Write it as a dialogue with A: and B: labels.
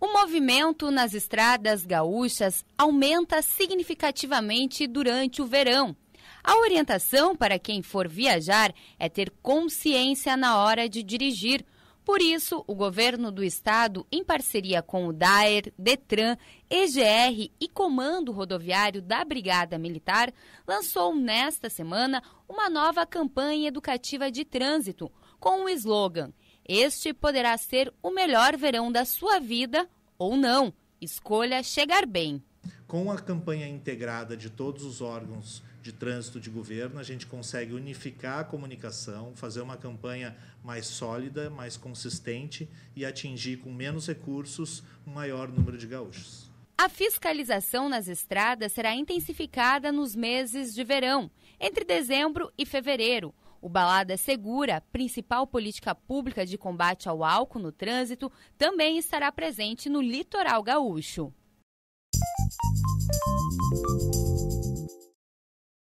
A: O movimento nas estradas gaúchas aumenta significativamente durante o verão. A orientação para quem for viajar é ter consciência na hora de dirigir. Por isso, o governo do estado, em parceria com o DAER, Detran, EGR e Comando Rodoviário da Brigada Militar, lançou nesta semana uma nova campanha educativa de trânsito com o slogan: Este poderá ser o melhor verão da sua vida ou não. Escolha chegar bem.
B: Com a campanha integrada de todos os órgãos de trânsito de governo, a gente consegue unificar a comunicação, fazer uma campanha mais sólida, mais consistente e atingir com menos recursos um maior número de gaúchos.
A: A fiscalização nas estradas será intensificada nos meses de verão, entre dezembro e fevereiro o Balada é Segura, principal política pública de combate ao álcool no trânsito, também estará presente no litoral gaúcho.